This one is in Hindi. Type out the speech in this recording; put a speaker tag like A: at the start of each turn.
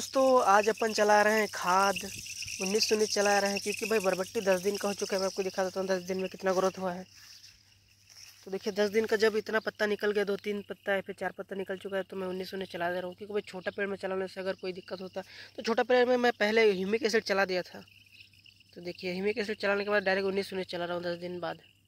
A: दोस्तों आज अपन चला रहे हैं खाद उन्नीस सौ उन्नीस चला रहे हैं क्योंकि भाई बरबट्टी दस दिन का हो चुका है मैं आपको दिखा देता हूँ दस दिन में कितना ग्रोथ हुआ है तो देखिए दस दिन का जब इतना पत्ता निकल गया दो तीन पत्ता है फिर चार पत्ता निकल चुका है तो मैं उन्नीस उन्नीस चला दे रहा हूँ क्योंकि भाई छोटा पेड़ में चलाने से अगर कोई दिक्कत होता तो छोटा पेड़ में मैं पहले ह्यूमिक एसिड चला दिया था तो देखिए ह्यूमिक एसिड चलाने के बाद डायरेक्ट उन्नीस उन्नीस चला रहा हूँ दस दिन बाद